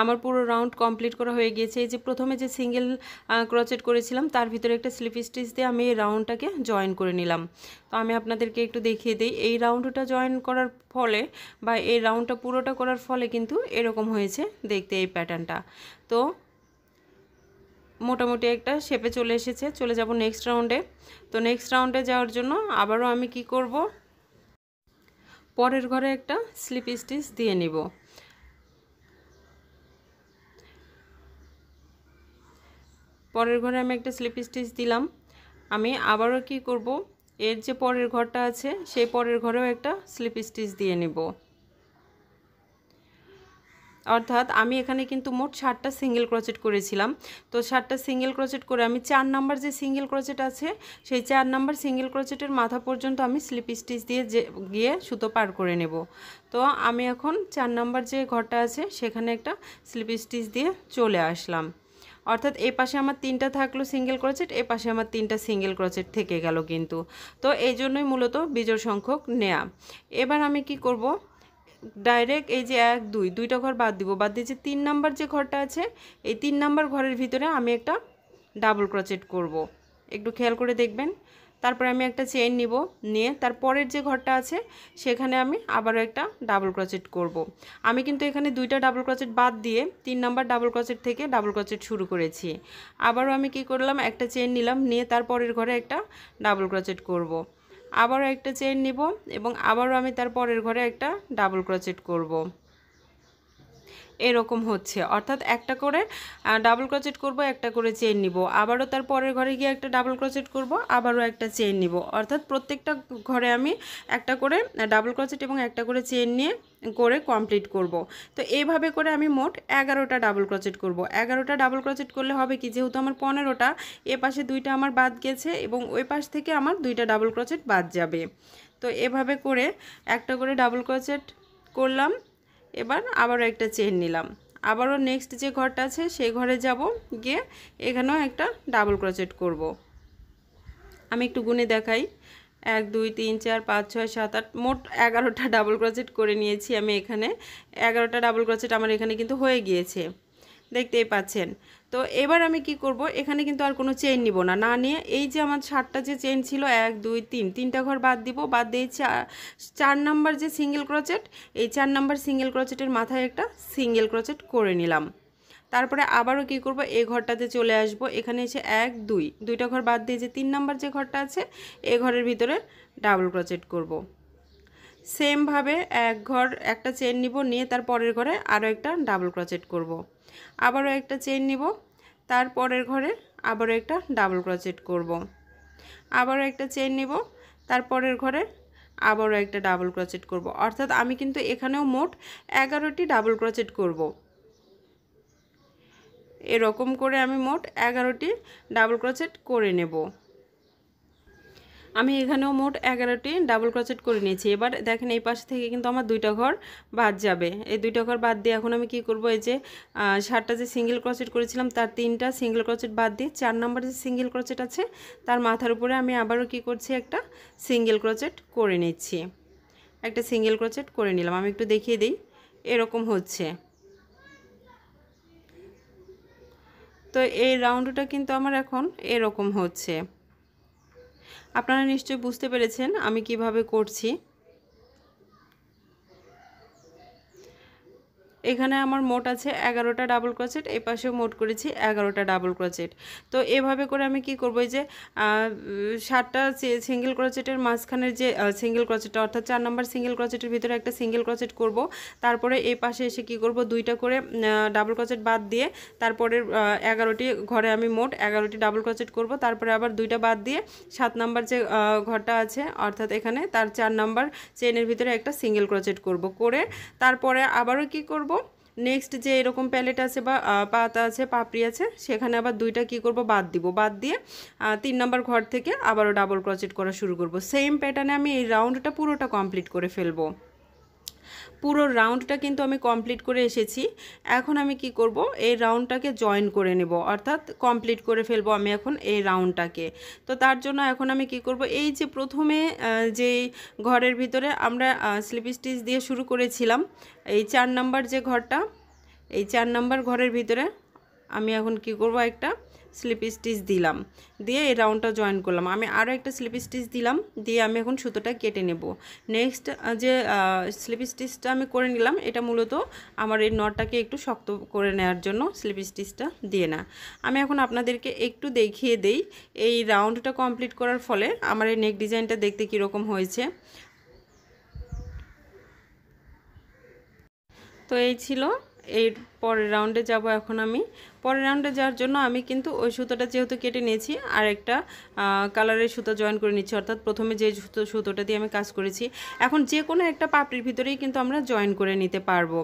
আমার পুরো রাউন্ড কমপ্লিট করা হয়ে গিয়েছে এই যে প্রথমে যে সিঙ্গেল ক্রচেট করেছিলাম তার ভিতরে একটা স্লিপ স্টিচ দিয়ে আমি এই রাউন্ডটাকে জয়েন করে নিলাম তো আমি আপনাদেরকে একটু দেখিয়ে দিই এই রাউন্ডটা জয়েন করার ফলে বা এই রাউন্ডটা পুরোটা করার ফলে কিন্তু এরকম হয়েছে দেখতে এই প্যাটার্নটা তো মোটামুটি একটা শেপে চলে এসেছে চলে যাব নেক্সট রাউন্ডে তো নেক্সট রাউন্ডে যাওয়ার জন্য আবারও আমি কি করব পরের ঘরে একটা স্লিপ স্টিচ দিয়ে নিব পরের ঘরে আমি একটা স্লিপ স্টিচ দিলাম আমি আবারও কি করব এর যে পরের ঘরটা আছে সেই পরের ঘরেও একটা স্লিপ স্টিচ দিয়ে নেব অর্থাৎ আমি এখানে কিন্তু মোট ষাটটা সিঙ্গেল ক্রচেট করেছিলাম তো ষাটটা সিঙ্গেল ক্রচেট করে আমি চার নাম্বার যে সিঙ্গেল ক্রচেট আছে সেই চার নাম্বার সিঙ্গেল ক্রচেটের মাথা পর্যন্ত আমি স্লিপ স্টিচ দিয়ে যে গিয়ে সুতো পার করে নেব তো আমি এখন চার নাম্বার যে ঘরটা আছে সেখানে একটা স্লিপ স্টিচ দিয়ে চলে আসলাম অর্থাৎ এ পাশে আমার তিনটা থাকলো সিঙ্গেল ক্রোচেট এ পাশে আমার তিনটা সিঙ্গেল ক্রোচেট থেকে গেল কিন্তু তো এই জন্যই মূলত বিজোড় সংখ্যক নেয়া এবার আমি কি করব ডাইরেক্ট এই যে এক দুই দুইটা ঘর বাদ দিব বাদ দিয়ে যে তিন নাম্বার যে ঘরটা আছে এই তিন নাম্বার ঘরের ভিতরে আমি একটা ডাবল ক্রোচেট করব একটু খেয়াল করে দেখবেন তারপরে আমি একটা চেইন নিব নিয়ে তারপরের যে ঘরটা আছে সেখানে আমি আবারও একটা ডাবল ক্রচেট করব। আমি কিন্তু এখানে দুইটা ডাবল ক্রচেট বাদ দিয়ে তিন নম্বর ডাবল ক্রচেট থেকে ডাবল ক্রচেট শুরু করেছি আবারও আমি কি করলাম একটা চেইন নিলাম নিয়ে তারপরের ঘরে একটা ডাবল ক্রচেট করব। আবারও একটা চেইন নিব এবং আবারও আমি তার পরের ঘরে একটা ডাবল ক্রচেট করব। এরকম হচ্ছে অর্থাৎ একটা করে ডাবল ক্রোচেট করব একটা করে চেন নিব আবারও তার পরের ঘরে গিয়ে একটা ডাবল ক্রোচেট করব আবারও একটা চেন নিব অর্থাৎ প্রত্যেকটা ঘরে আমি একটা করে ডাবল ক্রোচেট এবং একটা করে চেন নিয়ে করে কমপ্লিট করব তো এইভাবে করে আমি মোট এগারোটা ডাবল ক্রোচেট করব এগারোটা ডাবল ক্রোচেট করলে হবে কি যেহেতু আমার পনেরোটা এ পাশে দুইটা আমার বাদ গেছে এবং ওই পাশ থেকে আমার দুইটা ডাবল ক্রোচেট বাদ যাবে তো এভাবে করে একটা করে ডাবল ক্রোচেট করলাম এবার আবারও একটা চেন নিলাম আবারও নেক্সট যে ঘরটা আছে সেই ঘরে যাব গিয়ে এখানেও একটা ডাবল ক্রোচেট করব। আমি একটু গুনে দেখাই এক দুই তিন চার পাঁচ ছয় সাত আট মোট এগারোটা ডাবল ক্রোচেট করে নিয়েছি আমি এখানে এগারোটা ডাবল ক্রোচেট আমার এখানে কিন্তু হয়ে গিয়েছে দেখতেই পাচ্ছেন তো এবার আমি কি করব এখানে কিন্তু আর কোনো চেন নিব না না নিয়ে এই যে আমার সাতটা যে চেন ছিল এক দুই তিন তিনটা ঘর বাদ দিব বাদ দিয়ে চার চার নাম্বার যে সিঙ্গেল ক্রোচেট এই চার নাম্বার সিঙ্গেল ক্রোচেটের মাথায় একটা সিঙ্গেল ক্রোচেট করে নিলাম তারপরে আবারও কি করব এই ঘরটাতে চলে আসব এখানে এসে এক দুই দুইটা ঘর বাদ দিয়ে যে তিন নাম্বার যে ঘরটা আছে এ ঘরের ভিতরে ডাবল ক্রোচেট করব। সেমভাবে এক ঘর একটা চেন নিব নিয়ে তার পরের ঘরে আরও একটা ডাবল ক্রোচেট করবো আবারও একটা চেন নিব তারপরের ঘরে আবারও একটা ডাবল ক্রোচেট করব। আবারও একটা চেন নিব তারপরের ঘরে আবারও একটা ডাবল ক্রোচেট করব। অর্থাৎ আমি কিন্তু এখানেও মোট এগারোটি ডাবল ক্রোচেট করব। এরকম করে আমি মোট এগারোটি ডাবল ক্রোচেট করে নেব আমি এখানেও মোট এগারোটি ডাবল ক্রসেট করে নিয়েছি এবার দেখেন এই পাশ থেকে কিন্তু আমার দুইটা ঘর বাদ যাবে এই দুইটা ঘর বাদ দিয়ে এখন আমি কি করব এই যে ষাটটা যে সিঙ্গেল ক্রসেট করেছিলাম তার তিনটা সিঙ্গেল ক্রসেট বাদ দিয়ে চার নম্বর যে সিঙ্গেল ক্রসেট আছে তার মাথার উপরে আমি আবারও কি করছি একটা সিঙ্গেল ক্রসেট করে নিচ্ছি একটা সিঙ্গেল ক্রসেট করে নিলাম আমি একটু দেখিয়ে দিই এরকম হচ্ছে তো এই রাউন্ডটা কিন্তু আমার এখন এরকম হচ্ছে আপনারা নিশ্চয়ই বুঝতে পেরেছেন আমি কিভাবে করছি এখানে আমার মোট আছে এগারোটা ডাবল ক্রোচেট এই পাশেও মোট করেছি এগারোটা ডাবল ক্রোচেট তো এভাবে করে আমি কি করব যে সাতটা সিঙ্গেল ক্রোচেটের মাঝখানের যে সিঙ্গেল ক্রোচেটটা অর্থাৎ চার নম্বর সিঙ্গেল ক্রোচেটের ভিতরে একটা সিঙ্গেল ক্রোচেট করব তারপরে এই পাশে এসে কি করব দুইটা করে ডাবল ক্রোচেট বাদ দিয়ে তারপরে এগারোটি ঘরে আমি মোট এগারোটি ডাবল ক্রোচেট করব তারপরে আবার দুইটা বাদ দিয়ে সাত নাম্বার যে ঘরটা আছে অর্থাৎ এখানে তার চার নাম্বার চেনের ভিতরে একটা সিঙ্গেল ক্রোচেট করব করে তারপরে আবারও কি করব নেক্সট যে এরকম প্যালেট আছে বা পাতা আছে পাপড়ি আছে সেখানে আবার দুইটা কি করব বাদ দিব বাদ দিয়ে তিন নম্বর ঘর থেকে আবারও ডাবল ক্রচেট করা শুরু করব সেম প্যাটার্নে আমি এই রাউন্ডটা পুরোটা কমপ্লিট করে ফেলবো পুরো রাউন্ডটা কিন্তু আমি কমপ্লিট করে এসেছি এখন আমি কি করব এই রাউন্ডটাকে জয়েন করে নেব অর্থাৎ কমপ্লিট করে ফেলবো আমি এখন এই রাউন্ডটাকে তো তার জন্য এখন আমি কি করব এই যে প্রথমে যে ঘরের ভিতরে আমরা স্লিপ স্টিচ দিয়ে শুরু করেছিলাম এই চার নাম্বার যে ঘরটা এই চার নাম্বার ঘরের ভিতরে আমি এখন কি করব একটা স্লিপ স্টিচ দিলাম দিয়ে এই রাউন্ডটা জয়েন করলাম আমি আরও একটা স্লিপ স্টিচ দিলাম দিয়ে আমি এখন সুতোটা কেটে নেব নেক্সট যে স্লিপ স্টিচটা আমি করে নিলাম এটা মূলত আমার এই নটটাকে একটু শক্ত করে নেওয়ার জন্য স্লিপ স্টিচটা দিয়ে না আমি এখন আপনাদেরকে একটু দেখিয়ে দেই এই রাউন্ডটা কমপ্লিট করার ফলে আমার এই নেক ডিজাইনটা দেখতে কীরকম হয়েছে তো এই ছিল এর পরের রাউন্ডে যাব এখন আমি পরের রাউন্ডে যাওয়ার জন্য আমি কিন্তু ওই সুতোটা যেহেতু কেটে নিয়েছি আর একটা কালারের সুতো জয়েন করে নিচ্ছি অর্থাৎ প্রথমে যে সুতো সুতোটা দিয়ে আমি কাজ করেছি এখন যে কোনো একটা পাপড়ির ভিতরেই কিন্তু আমরা জয়েন করে নিতে পারবো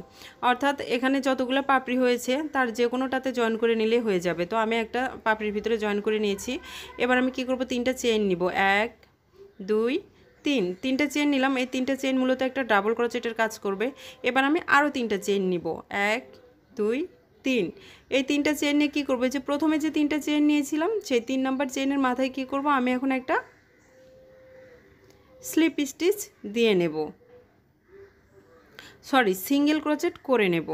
অর্থাৎ এখানে যতগুলো পাপড়ি হয়েছে তার যে কোনোটাতে জয়েন করে নিলে হয়ে যাবে তো আমি একটা পাপড়ির ভিতরে জয়েন করে নিয়েছি এবার আমি কি করব তিনটা চেইন নিব এক দুই তিন তিনটে চেন নিলাম এই তিনটে চেন মূলত একটা ডাবল ক্রোচেটের কাজ করবে এবার আমি আরও তিনটা চেন নিব এক দুই তিন এই তিনটা চেন নিয়ে কী করবো যে প্রথমে যে তিনটা চেন নিয়েছিলাম সেই তিন নম্বর চেনের মাথায় কি করব আমি এখন একটা স্লিপ স্টিচ দিয়ে নেব সরি সিঙ্গেল ক্রোচেট করে নেব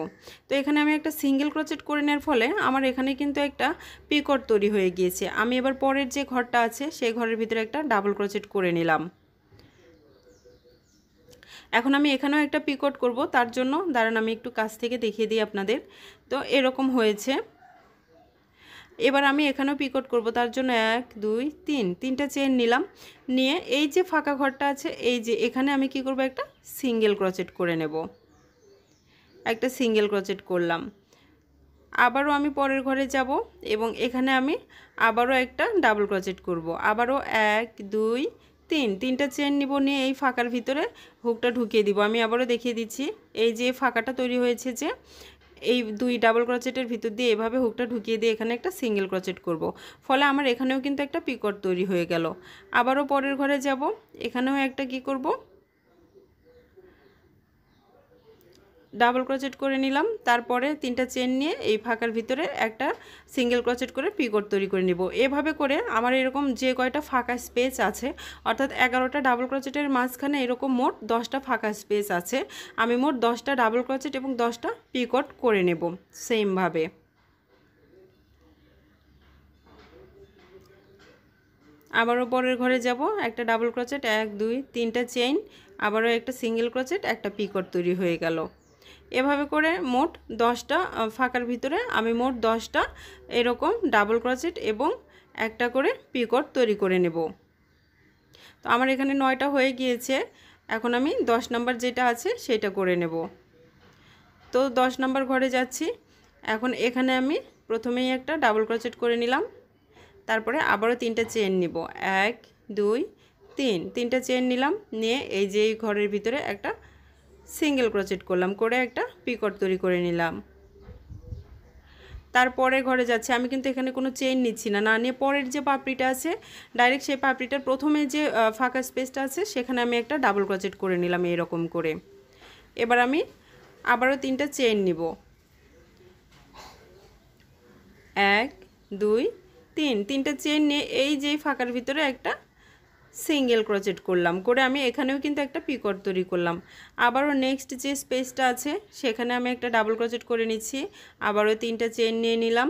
তো এখানে আমি একটা সিঙ্গেল ক্রোচেট করে নেওয়ার ফলে আমার এখানে কিন্তু একটা পিকট তৈরি হয়ে গিয়েছে আমি এবার পরের যে ঘরটা আছে সেই ঘরের ভিতরে একটা ডাবল ক্রোচেট করে নিলাম এখন আমি এখানেও একটা পিকট করব তার জন্য দাঁড়ান আমি একটু কাছ থেকে দেখিয়ে দিই আপনাদের তো এরকম হয়েছে এবার আমি এখানেও পিকট করব তার জন্য এক দুই তিন তিনটা চেন নিলাম নিয়ে এই যে ফাঁকা ঘরটা আছে এই যে এখানে আমি কি করব একটা সিঙ্গেল ক্রচেট করে নেব একটা সিঙ্গেল ক্রচেট করলাম আবারও আমি পরের ঘরে যাব এবং এখানে আমি আবারও একটা ডাবল ক্রচেট করব আবারও এক দুই তিন তিনটা চেন নিব নিয়ে এই ফাঁকার ভিতরে হুকটা ঢুকিয়ে দিব আমি আবারও দেখিয়ে দিচ্ছি এই যে ফাঁকাটা তৈরি হয়েছে যে এই দুই ডাবল ক্রচেটের ভিতর দিয়ে এভাবে হুকটা ঢুকিয়ে দিয়ে এখানে একটা সিঙ্গেল ক্রচেট করব। ফলে আমার এখানেও কিন্তু একটা পিকট তৈরি হয়ে গেল আবারও পরের ঘরে যাব এখানেও একটা কি করব। ডাবল ক্রোচেট করে নিলাম তারপরে তিনটা চেন নিয়ে এই ফাঁকার ভিতরে একটা সিঙ্গেল ক্রোচেট করে পিকট তৈরি করে নিব এভাবে করে আমার এরকম যে কয়টা ফাঁকা স্পেস আছে অর্থাৎ এগারোটা ডাবল ক্রোচেটের মাঝখানে এরকম মোট দশটা ফাঁকা স্পেস আছে আমি মোট দশটা ডাবল ক্রোচেট এবং দশটা পিকট করে নেব সেমভাবে আবারও পরের ঘরে যাব একটা ডাবল ক্রোচেট এক দুই তিনটা চেইন আবারও একটা সিঙ্গেল ক্রোচেট একটা পিকট তৈরি হয়ে গেল এভাবে করে মোট দশটা ফাঁকার ভিতরে আমি মোট দশটা এরকম ডাবল ক্রসেট এবং একটা করে পিকট তৈরি করে নেব তো আমার এখানে নয়টা হয়ে গিয়েছে এখন আমি দশ নাম্বার যেটা আছে সেটা করে নেব তো দশ নাম্বার ঘরে যাচ্ছি এখন এখানে আমি প্রথমেই একটা ডাবল ক্রসেট করে নিলাম তারপরে আবারও তিনটা চেন নিব এক দুই তিন তিনটা চেন নিলাম নিয়ে এই যে এই ঘরের ভিতরে একটা সিঙ্গেল ক্রোচেট করলাম করে একটা পিকট তৈরি করে নিলাম তারপরে ঘরে যাচ্ছে আমি কিন্তু এখানে কোনো চেইন নিচ্ছি না না নিয়ে পরের যে পাপড়িটা আছে ডাইরেক্ট সেই পাপড়িটার প্রথমে যে ফাঁকা স্পেসটা আছে সেখানে আমি একটা ডাবল ক্রোচেট করে নিলাম এরকম করে এবার আমি আবারও তিনটা চেইন নিব এক দুই তিন তিনটা চেইন নিয়ে এই যে ফাঁকার ভিতরে একটা সিঙ্গেল ক্রোচেট করলাম করে আমি এখানেও কিন্তু একটা পিকট তৈরি করলাম আবারও নেক্সট যে স্পেসটা আছে সেখানে আমি একটা ডাবল ক্রোচেট করে নিচ্ছি আবারও তিনটা চেন নিয়ে নিলাম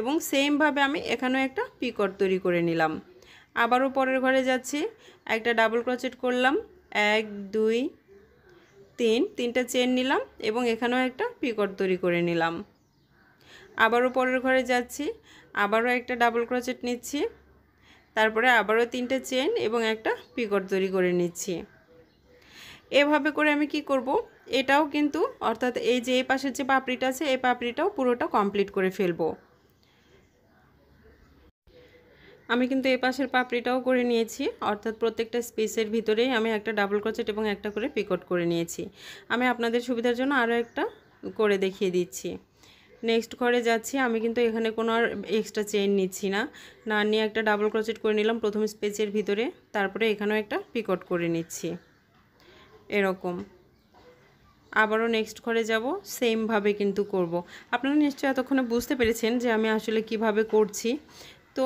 এবং সেমভাবে আমি এখানেও একটা পিকট তৈরি করে নিলাম আবারও পরের ঘরে যাচ্ছি একটা ডাবল ক্রোচেট করলাম এক দুই তিন তিনটা চেন নিলাম এবং এখানেও একটা পিকট তৈরি করে নিলাম আবারও পরের ঘরে যাচ্ছি আবারও একটা ডাবল ক্রোচেট নিচ্ছি তারপরে আবারও তিনটা চেন এবং একটা পিকট তৈরি করে নিচ্ছি এভাবে করে আমি কি করব। এটাও কিন্তু অর্থাৎ এই যে এই পাশের যে পাপড়িটা আছে এই পাপড়িটাও পুরোটা কমপ্লিট করে ফেলবো আমি কিন্তু এই পাশের পাপড়িটাও করে নিয়েছি অর্থাৎ প্রত্যেকটা স্পেসের ভিতরেই আমি একটা ডাবল ক্রচেট এবং একটা করে পিকট করে নিয়েছি আমি আপনাদের সুবিধার জন্য আরও একটা করে দেখিয়ে দিচ্ছি নেক্সট ঘরে যাচ্ছি আমি কিন্তু এখানে কোনো আর এক্সট্রা চেইন নিচ্ছি না না নিয়ে একটা ডাবল ক্রোচেট করে নিলাম প্রথম স্পেচের ভিতরে তারপরে এখানেও একটা পিকট করে নিচ্ছি এরকম আবারও নেক্সট ঘরে যাব সেমভাবে কিন্তু করব। আপনারা নিশ্চয়ই এতক্ষণে বুঝতে পেরেছেন যে আমি আসলে কিভাবে করছি তো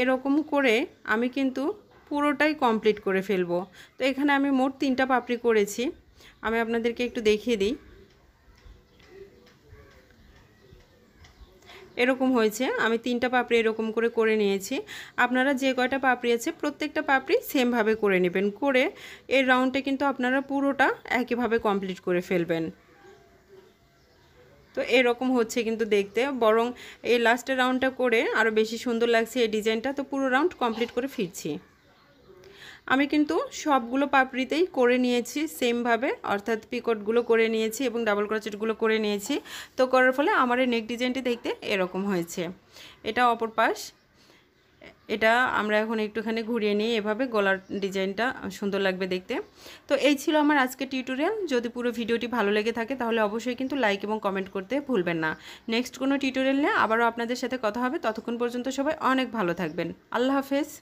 এরকম করে আমি কিন্তু পুরোটাই কমপ্লিট করে ফেলবো তো এখানে আমি মোট তিনটা পাপড়ি করেছি আমি আপনাদেরকে একটু দেখিয়ে দিই এরকম হয়েছে আমি তিনটা পাপড়ি এরকম করে করে নিয়েছি আপনারা যে কয়টা পাপড়ি আছে প্রত্যেকটা পাপড়ি সেমভাবে করে নেবেন করে এর রাউন্ডে কিন্তু আপনারা পুরোটা একইভাবে কমপ্লিট করে ফেলবেন তো এরকম হচ্ছে কিন্তু দেখতে বরং এই লাস্টের রাউন্ডটা করে আরও বেশি সুন্দর লাগছে এই ডিজাইনটা তো পুরো রাউন্ড কমপ্লিট করে ফিরছি আমি কিন্তু সবগুলো পাপড়িতেই করে নিয়েছি সেমভাবে অর্থাৎ পিকটগুলো করে নিয়েছি এবং ডাবল ক্রচেটগুলো করে নিয়েছি তো করার ফলে আমার এই নেক ডিজাইনটি দেখতে এরকম হয়েছে এটা অপর পাশ এটা আমরা এখন একটুখানি ঘুরিয়ে নিয়ে এভাবে গলার ডিজাইনটা সুন্দর লাগবে দেখতে তো এই ছিল আমার আজকে টিউটোরিয়াল যদি পুরো ভিডিওটি ভালো লেগে থাকে তাহলে অবশ্যই কিন্তু লাইক এবং কমেন্ট করতে ভুলবেন না নেক্সট কোনো টিউটোরিয়াল নিয়ে আবারও আপনাদের সাথে কথা হবে ততক্ষণ পর্যন্ত সবাই অনেক ভালো থাকবেন আল্লাহ হাফেজ